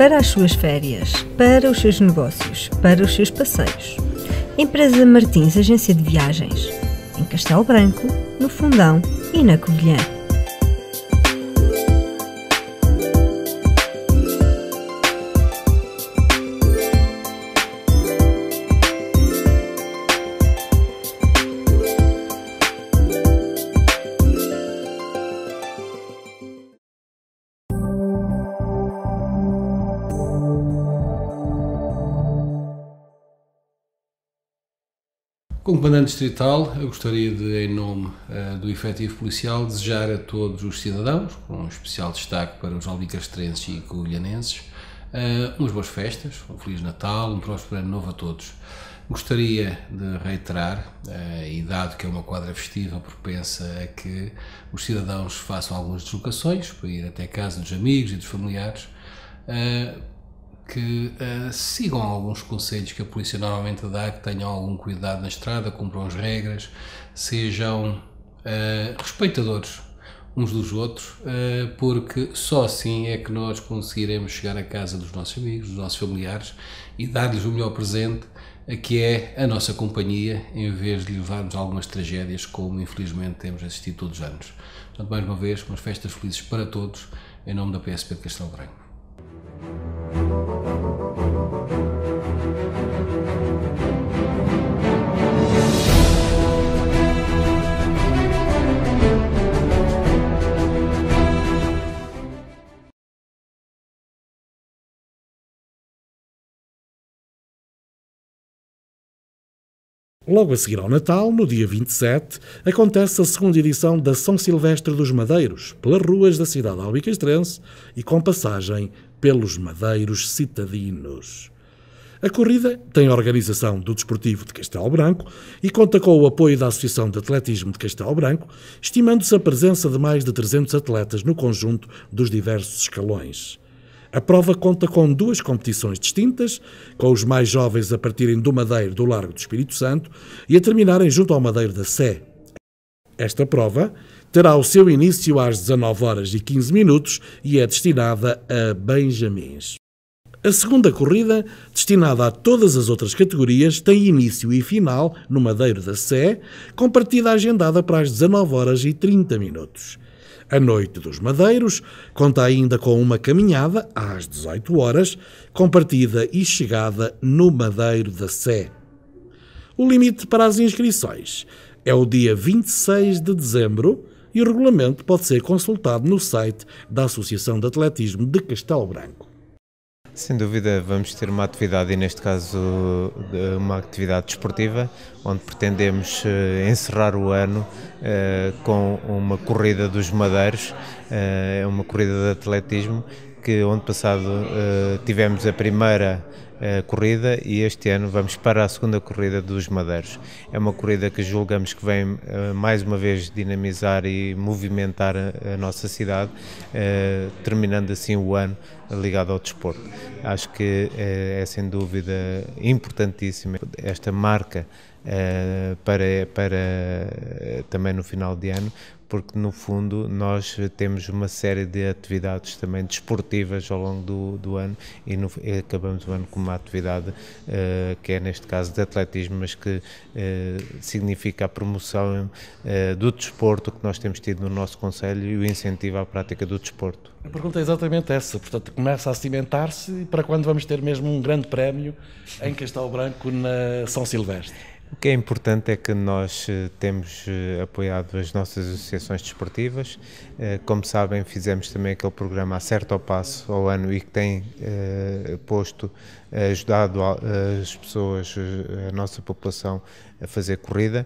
para as suas férias, para os seus negócios, para os seus passeios. Empresa Martins Agência de Viagens, em Castelo Branco, no Fundão e na Covilhã. Como comandante distrital, eu gostaria de, em nome uh, do efetivo policial, desejar a todos os cidadãos, com um especial destaque para os albicastrenses e colhanenses, uh, eh, umas boas festas, um Feliz Natal, um próspero Ano Novo a todos. Gostaria de reiterar, uh, e dado que é uma quadra festiva propensa a que os cidadãos façam algumas deslocações para ir até casa dos amigos e dos familiares, que uh, sigam alguns conselhos que a polícia normalmente dá, que tenham algum cuidado na estrada, cumpram as regras, sejam uh, respeitadores uns dos outros, uh, porque só assim é que nós conseguiremos chegar à casa dos nossos amigos, dos nossos familiares e dar-lhes o melhor presente, que é a nossa companhia, em vez de levarmos algumas tragédias como infelizmente temos assistido todos os anos. Portanto, mais uma vez, umas festas felizes para todos, em nome da PSP de Castelo Branco. Logo a seguir ao Natal, no dia 27, acontece a segunda edição da São Silvestre dos Madeiros, pelas ruas da cidade albicastrense e com passagem pelos Madeiros citadinos. A corrida tem a organização do Desportivo de Castelo Branco e conta com o apoio da Associação de Atletismo de Castelo Branco, estimando-se a presença de mais de 300 atletas no conjunto dos diversos escalões. A prova conta com duas competições distintas, com os mais jovens a partirem do Madeiro do Largo do Espírito Santo e a terminarem junto ao Madeiro da Sé. Esta prova terá o seu início às 19 horas e 15 minutos e é destinada a Benjamins. A segunda corrida, destinada a todas as outras categorias, tem início e final no Madeiro da Sé, com partida agendada para as 19 horas e 30 minutos. A Noite dos Madeiros conta ainda com uma caminhada às 18 horas, com partida e chegada no Madeiro da Sé. O limite para as inscrições é o dia 26 de dezembro e o regulamento pode ser consultado no site da Associação de Atletismo de Castelo Branco. Sem dúvida, vamos ter uma atividade, e neste caso uma atividade desportiva, onde pretendemos eh, encerrar o ano eh, com uma corrida dos Madeiros, é uma corrida de atletismo, que ano passado tivemos a primeira eh, corrida e este ano vamos para a segunda corrida dos Madeiros. É uma corrida que julgamos que vem uh, mais uma vez dinamizar e movimentar a, a nossa cidade, uh, terminando assim o ano ligado ao desporto. Acho que é sem dúvida importantíssima esta marca para, para também no final de ano, porque no fundo nós temos uma série de atividades também desportivas ao longo do, do ano e, no, e acabamos o ano com uma atividade uh, que é neste caso de atletismo, mas que uh, significa a promoção uh, do desporto que nós temos tido no nosso Conselho e o incentivo à prática do desporto. A pergunta é exatamente essa, portanto começa a cimentar-se para quando vamos ter mesmo um grande prémio em Castelo Branco na São Silvestre? O que é importante é que nós eh, temos eh, apoiado as nossas associações desportivas. Eh, como sabem, fizemos também aquele programa Acerto ao Passo ao ano e que tem posto eh, ajudado as pessoas, eh, a nossa população a fazer corrida.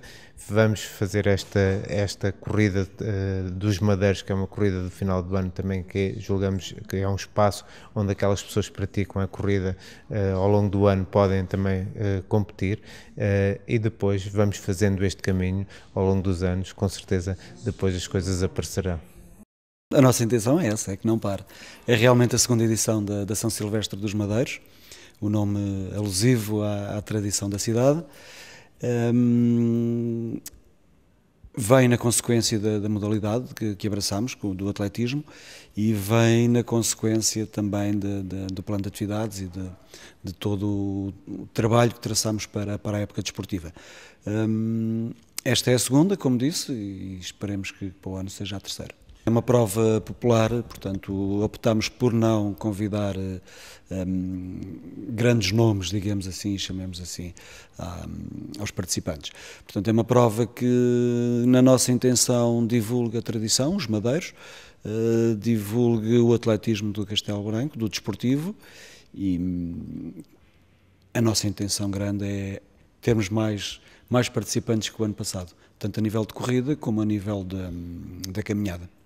Vamos fazer esta, esta corrida eh, dos Madeiros, que é uma corrida do final do ano também, que julgamos que é um espaço onde aquelas pessoas que praticam a corrida ao longo do ano podem também competir e depois vamos fazendo este caminho ao longo dos anos, com certeza depois as coisas aparecerão. A nossa intenção é essa, é que não pare. É realmente a segunda edição da, da São Silvestre dos Madeiros o nome alusivo à, à tradição da cidade. Um, vem na consequência da, da modalidade que, que abraçamos, do atletismo, e vem na consequência também de, de, do plano de atividades e de, de, todo o trabalho que traçamos para, para a época desportiva. esta é a segunda, como disse, e esperemos que para o ano seja a terceira. É uma prova popular, portanto, optámos por não convidar um, ehm, grandes nomes, digamos assim, chamemos assim, a, ehm, aos participantes. Portanto, é uma prova que, na nossa intenção, divulga a tradição, os madeiros, uh, eh, divulga o atletismo do Castelo Branco, do desportivo, e hum, a nossa intenção grande é termos mais, mais participantes que o ano passado, tanto a nível de corrida como a nível hum, da caminhada.